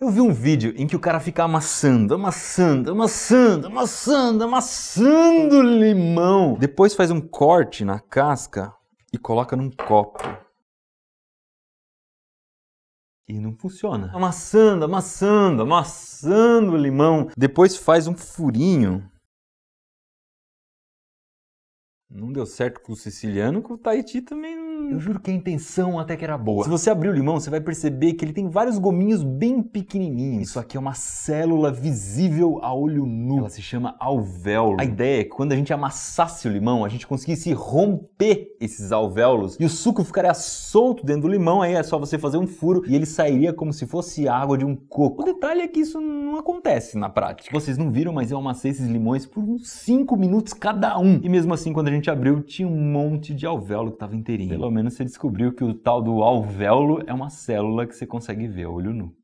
Eu vi um vídeo em que o cara fica amassando, amassando, amassando, amassando, amassando limão. Depois faz um corte na casca e coloca num copo. E não funciona. Amassando, amassando, amassando limão. Depois faz um furinho. Não deu certo com o siciliano, com o Tahiti também não eu juro que a intenção até que era boa. Se você abrir o limão, você vai perceber que ele tem vários gominhos bem pequenininhos. Isso aqui é uma célula visível a olho nu. Ela se chama alvéolo. A ideia é que quando a gente amassasse o limão, a gente conseguisse romper esses alvéolos e o suco ficaria solto dentro do limão. Aí é só você fazer um furo e ele sairia como se fosse água de um coco. O detalhe é que isso não acontece na prática. Vocês não viram, mas eu amassei esses limões por uns 5 minutos cada um. E mesmo assim, quando a gente abriu, tinha um monte de alvéolo que estava inteirinho. Pelo menos você descobriu que o tal do alvéolo é uma célula que você consegue ver a olho nu.